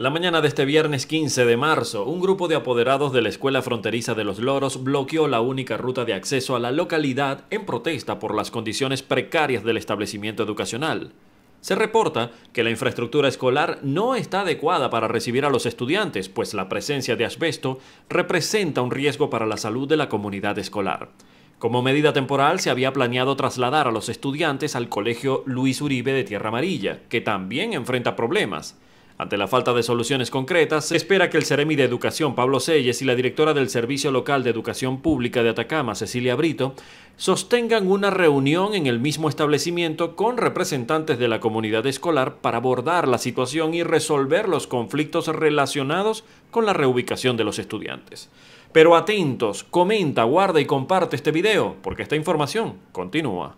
La mañana de este viernes 15 de marzo, un grupo de apoderados de la Escuela Fronteriza de los Loros bloqueó la única ruta de acceso a la localidad en protesta por las condiciones precarias del establecimiento educacional. Se reporta que la infraestructura escolar no está adecuada para recibir a los estudiantes, pues la presencia de asbesto representa un riesgo para la salud de la comunidad escolar. Como medida temporal, se había planeado trasladar a los estudiantes al Colegio Luis Uribe de Tierra Amarilla, que también enfrenta problemas. Ante la falta de soluciones concretas, se espera que el Ceremi de Educación, Pablo Selles, y la directora del Servicio Local de Educación Pública de Atacama, Cecilia Brito, sostengan una reunión en el mismo establecimiento con representantes de la comunidad escolar para abordar la situación y resolver los conflictos relacionados con la reubicación de los estudiantes. Pero atentos, comenta, guarda y comparte este video, porque esta información continúa.